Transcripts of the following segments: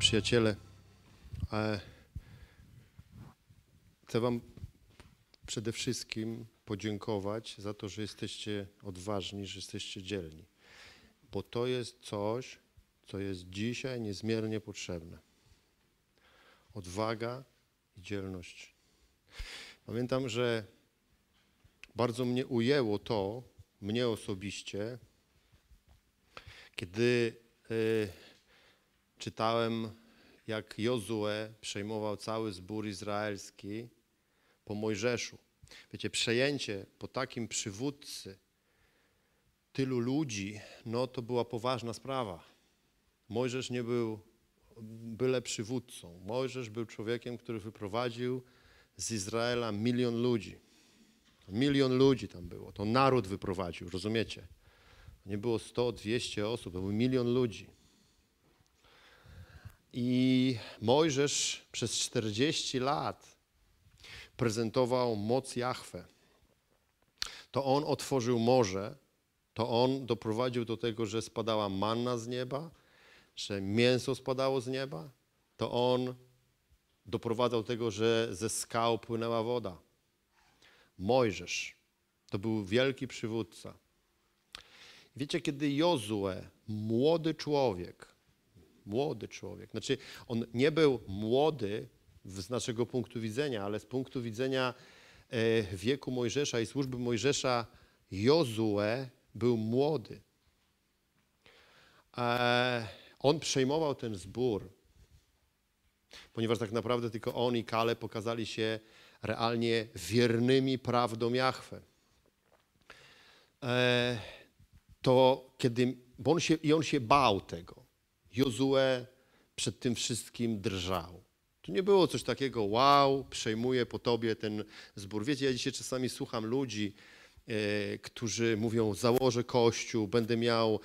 przyjaciele, chcę Wam przede wszystkim podziękować za to, że jesteście odważni, że jesteście dzielni, bo to jest coś, co jest dzisiaj niezmiernie potrzebne. Odwaga i dzielność. Pamiętam, że bardzo mnie ujęło to, mnie osobiście, kiedy. Yy, czytałem, jak Jozue przejmował cały zbór izraelski po Mojżeszu. Wiecie, przejęcie po takim przywódcy tylu ludzi, no to była poważna sprawa. Mojżesz nie był byle przywódcą. Mojżesz był człowiekiem, który wyprowadził z Izraela milion ludzi. Milion ludzi tam było. To naród wyprowadził, rozumiecie? Nie było 100, 200 osób, to był milion ludzi. I Mojżesz przez 40 lat prezentował moc Jahwe. To on otworzył morze, to on doprowadził do tego, że spadała manna z nieba, że mięso spadało z nieba. To on doprowadzał do tego, że ze skał płynęła woda. Mojżesz to był wielki przywódca. Wiecie, kiedy Jozue, młody człowiek, młody człowiek. Znaczy, on nie był młody z naszego punktu widzenia, ale z punktu widzenia e, wieku Mojżesza i służby Mojżesza Jozue był młody. E, on przejmował ten zbór, ponieważ tak naprawdę tylko on i Kale pokazali się realnie wiernymi prawdom Jahwe. E, to kiedy, on się, i on się bał tego. Jozue przed tym wszystkim drżał. To nie było coś takiego, wow, przejmuję po tobie ten zbór. Wiecie, ja dzisiaj czasami słucham ludzi, e, którzy mówią, założę kościół, będę miał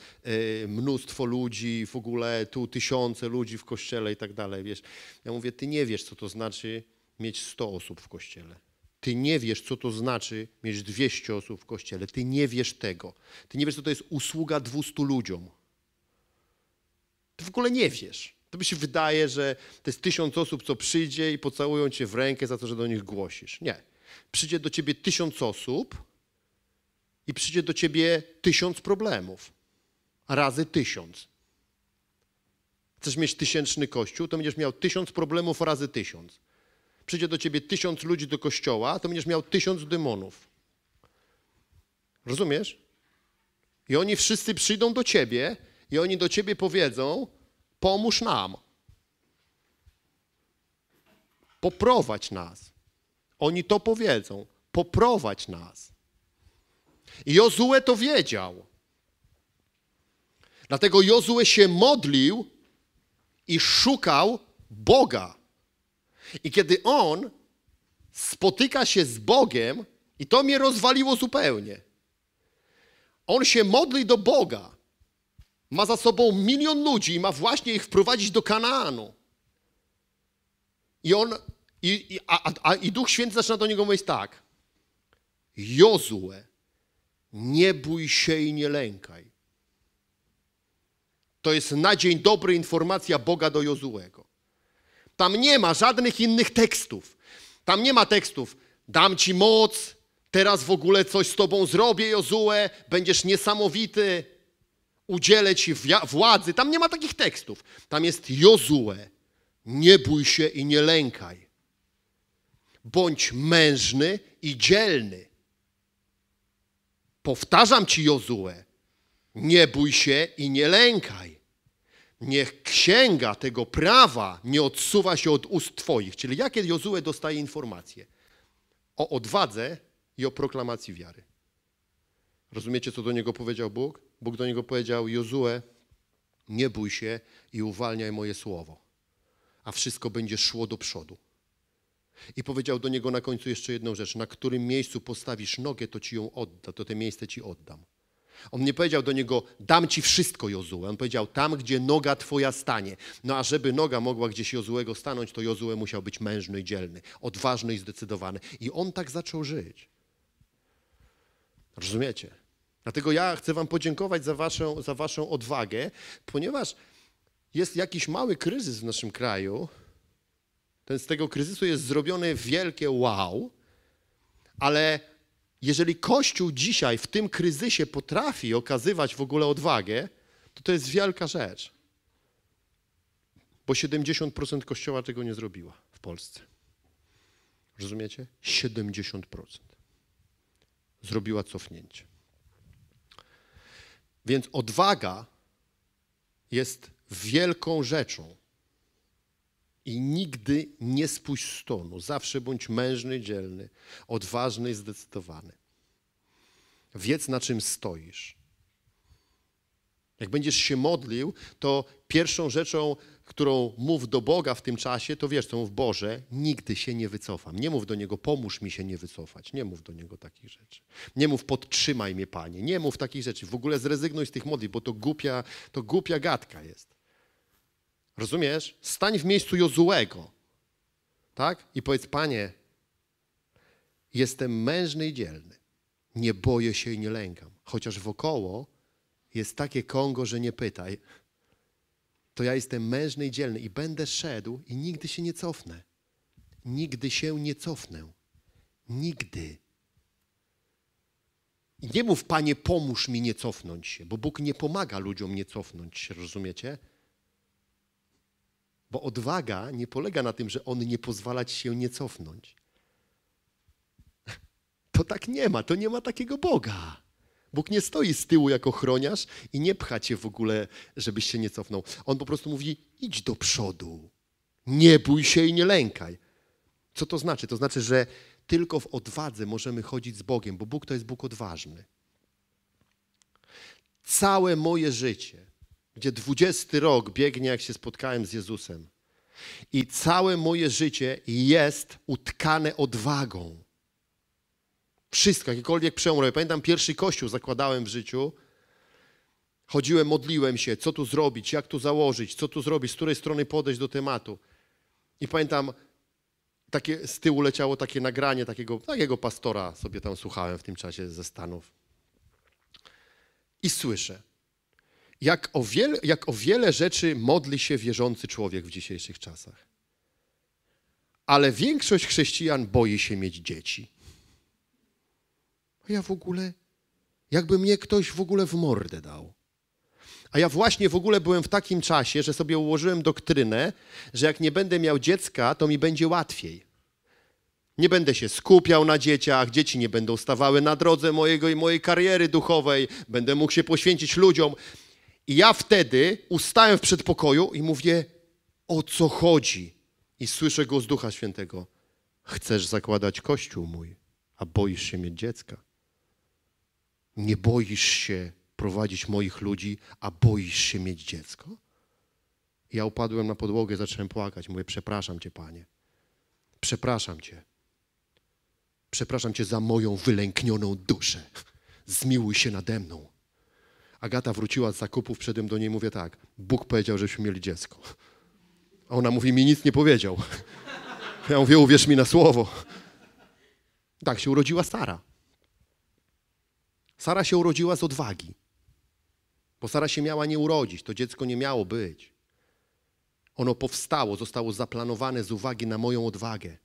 e, mnóstwo ludzi, w ogóle tu tysiące ludzi w kościele i tak dalej, wiesz. Ja mówię, ty nie wiesz, co to znaczy mieć 100 osób w kościele. Ty nie wiesz, co to znaczy mieć 200 osób w kościele. Ty nie wiesz tego. Ty nie wiesz, co to jest usługa 200 ludziom. Ty w ogóle nie wiesz. To by się wydaje, że to jest tysiąc osób, co przyjdzie i pocałują cię w rękę za to, że do nich głosisz. Nie. Przyjdzie do ciebie tysiąc osób i przyjdzie do ciebie tysiąc problemów. Razy tysiąc. Chcesz mieć tysięczny kościół, to będziesz miał tysiąc problemów razy tysiąc. Przyjdzie do ciebie tysiąc ludzi do kościoła, to będziesz miał tysiąc demonów. Rozumiesz? I oni wszyscy przyjdą do ciebie i oni do ciebie powiedzą: Pomóż nam. Poprowadź nas. Oni to powiedzą: Poprowadź nas. I Jozue to wiedział. Dlatego Jozue się modlił i szukał Boga. I kiedy on spotyka się z Bogiem, i to mnie rozwaliło zupełnie. On się modli do Boga ma za sobą milion ludzi i ma właśnie ich wprowadzić do Kanaanu. I on, i, i, a, a, i Duch Święty zaczyna do niego mówić tak. Jozue, nie bój się i nie lękaj. To jest na dzień dobry informacja Boga do Jozułego. Tam nie ma żadnych innych tekstów. Tam nie ma tekstów. Dam ci moc, teraz w ogóle coś z tobą zrobię, Jozue, będziesz niesamowity udzielę ci władzy. Tam nie ma takich tekstów. Tam jest Jozue. Nie bój się i nie lękaj. Bądź mężny i dzielny. Powtarzam ci, Jozue, nie bój się i nie lękaj. Niech księga tego prawa nie odsuwa się od ust Twoich. Czyli jakie Jozue dostaje informacje? O odwadze i o proklamacji wiary. Rozumiecie, co do niego powiedział Bóg? Bóg do niego powiedział: Jozue, nie bój się i uwalniaj moje słowo, a wszystko będzie szło do przodu. I powiedział do niego na końcu jeszcze jedną rzecz: Na którym miejscu postawisz nogę, to ci ją odda, to te miejsce ci oddam. On nie powiedział do niego, dam ci wszystko, Jozue. On powiedział, tam, gdzie noga twoja stanie. No a żeby noga mogła gdzieś Jozułego stanąć, to Jozue musiał być mężny i dzielny, odważny i zdecydowany. I on tak zaczął żyć. Rozumiecie? Dlatego ja chcę Wam podziękować za waszą, za waszą odwagę, ponieważ jest jakiś mały kryzys w naszym kraju. Ten, z tego kryzysu jest zrobione wielkie wow, ale jeżeli Kościół dzisiaj w tym kryzysie potrafi okazywać w ogóle odwagę, to to jest wielka rzecz. Bo 70% Kościoła tego nie zrobiła w Polsce. Rozumiecie? 70%. Zrobiła cofnięcie. Więc odwaga jest wielką rzeczą. I nigdy nie spuść stonu. Zawsze bądź mężny, dzielny, odważny i zdecydowany. Wiedz, na czym stoisz. Jak będziesz się modlił, to pierwszą rzeczą, którą mów do Boga w tym czasie, to wiesz, to mów Boże, nigdy się nie wycofam. Nie mów do Niego, pomóż mi się nie wycofać. Nie mów do Niego takich rzeczy. Nie mów podtrzymaj mnie, Panie. Nie mów takich rzeczy. W ogóle zrezygnuj z tych modli, bo to głupia, to głupia gadka jest. Rozumiesz? Stań w miejscu Jozułego, tak? I powiedz, Panie, jestem mężny i dzielny. Nie boję się i nie lękam. Chociaż wokoło jest takie Kongo, że nie pytaj to ja jestem mężny i dzielny i będę szedł i nigdy się nie cofnę. Nigdy się nie cofnę. Nigdy. I nie mów, Panie, pomóż mi nie cofnąć się, bo Bóg nie pomaga ludziom nie cofnąć się, rozumiecie? Bo odwaga nie polega na tym, że On nie pozwala ci się nie cofnąć. To tak nie ma, to nie ma takiego Boga. Bóg nie stoi z tyłu jako chroniarz i nie pcha cię w ogóle, żebyś się nie cofnął. On po prostu mówi: idź do przodu. Nie bój się i nie lękaj. Co to znaczy? To znaczy, że tylko w odwadze możemy chodzić z Bogiem, bo Bóg to jest Bóg odważny. Całe moje życie, gdzie dwudziesty rok biegnie, jak się spotkałem z Jezusem, i całe moje życie jest utkane odwagą. Wszystko, jakiekolwiek przejmuję. Pamiętam pierwszy kościół zakładałem w życiu. Chodziłem, modliłem się, co tu zrobić, jak tu założyć, co tu zrobić, z której strony podejść do tematu. I pamiętam, takie, z tyłu leciało takie nagranie takiego, takiego pastora, sobie tam słuchałem w tym czasie ze Stanów. I słyszę, jak o, wiele, jak o wiele rzeczy modli się wierzący człowiek w dzisiejszych czasach. Ale większość chrześcijan boi się mieć dzieci ja w ogóle, jakby mnie ktoś w ogóle w mordę dał. A ja właśnie w ogóle byłem w takim czasie, że sobie ułożyłem doktrynę, że jak nie będę miał dziecka, to mi będzie łatwiej. Nie będę się skupiał na dzieciach, dzieci nie będą stawały na drodze mojego i mojej kariery duchowej, będę mógł się poświęcić ludziom. I ja wtedy ustałem w przedpokoju i mówię, o co chodzi? I słyszę go z Ducha Świętego. Chcesz zakładać kościół mój, a boisz się mieć dziecka nie boisz się prowadzić moich ludzi, a boisz się mieć dziecko? Ja upadłem na podłogę, zacząłem płakać. Mówię, przepraszam Cię, Panie. Przepraszam Cię. Przepraszam Cię za moją wylęknioną duszę. Zmiłuj się nade mną. Agata wróciła z zakupów, przedem do niej mówię tak, Bóg powiedział, żebyśmy mieli dziecko. A ona mówi, mi nic nie powiedział. Ja mówię, uwierz mi na słowo. Tak się urodziła Sara. Sara się urodziła z odwagi, bo Sara się miała nie urodzić, to dziecko nie miało być. Ono powstało, zostało zaplanowane z uwagi na moją odwagę.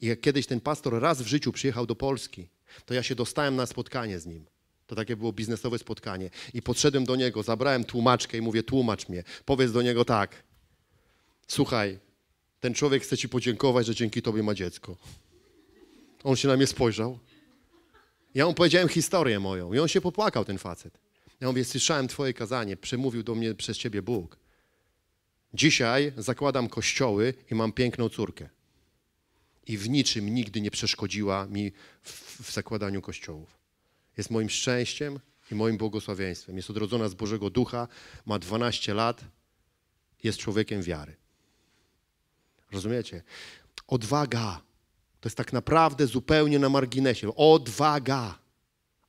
I jak kiedyś ten pastor raz w życiu przyjechał do Polski, to ja się dostałem na spotkanie z nim. To takie było biznesowe spotkanie. I podszedłem do niego, zabrałem tłumaczkę i mówię: Tłumacz mnie, powiedz do niego tak. Słuchaj, ten człowiek chce ci podziękować, że dzięki tobie ma dziecko. On się na mnie spojrzał. Ja mu powiedziałem historię moją i on się popłakał, ten facet. Ja mówię, słyszałem twoje kazanie, przemówił do mnie przez ciebie Bóg. Dzisiaj zakładam kościoły i mam piękną córkę. I w niczym nigdy nie przeszkodziła mi w, w zakładaniu kościołów. Jest moim szczęściem i moim błogosławieństwem. Jest odrodzona z Bożego Ducha, ma 12 lat, jest człowiekiem wiary. Rozumiecie? Odwaga to jest tak naprawdę zupełnie na marginesie. Odwaga.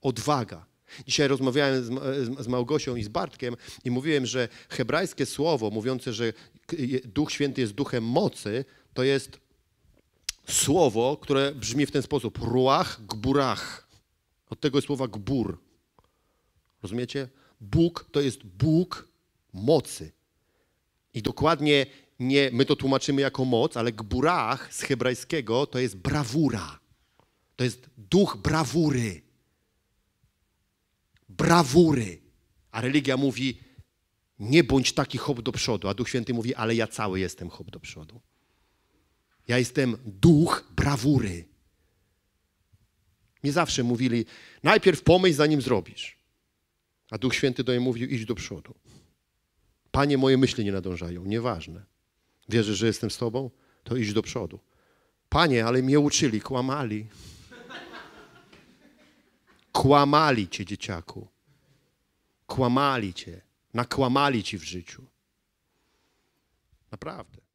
Odwaga. Dzisiaj rozmawiałem z, z, Małgosią i z Bartkiem i mówiłem, że hebrajskie słowo mówiące, że Duch Święty jest duchem mocy, to jest słowo, które brzmi w ten sposób: ruach gburach. Od tego jest słowa gbur. Rozumiecie? Bóg to jest Bóg mocy. I dokładnie nie, my to tłumaczymy jako moc, ale gburach z hebrajskiego to jest brawura. To jest duch brawury. Brawury. A religia mówi, nie bądź taki hop do przodu. A Duch Święty mówi, ale ja cały jestem hop do przodu. Ja jestem duch brawury. Nie zawsze mówili, najpierw pomyśl, zanim zrobisz. A Duch Święty do mnie mówił, idź do przodu. Panie, moje myśli nie nadążają, nieważne. Wierzysz, że jestem z Tobą? To idź do przodu. Panie, ale mnie uczyli, kłamali. Kłamali cię, dzieciaku. Kłamali cię. Nakłamali ci w życiu. Naprawdę.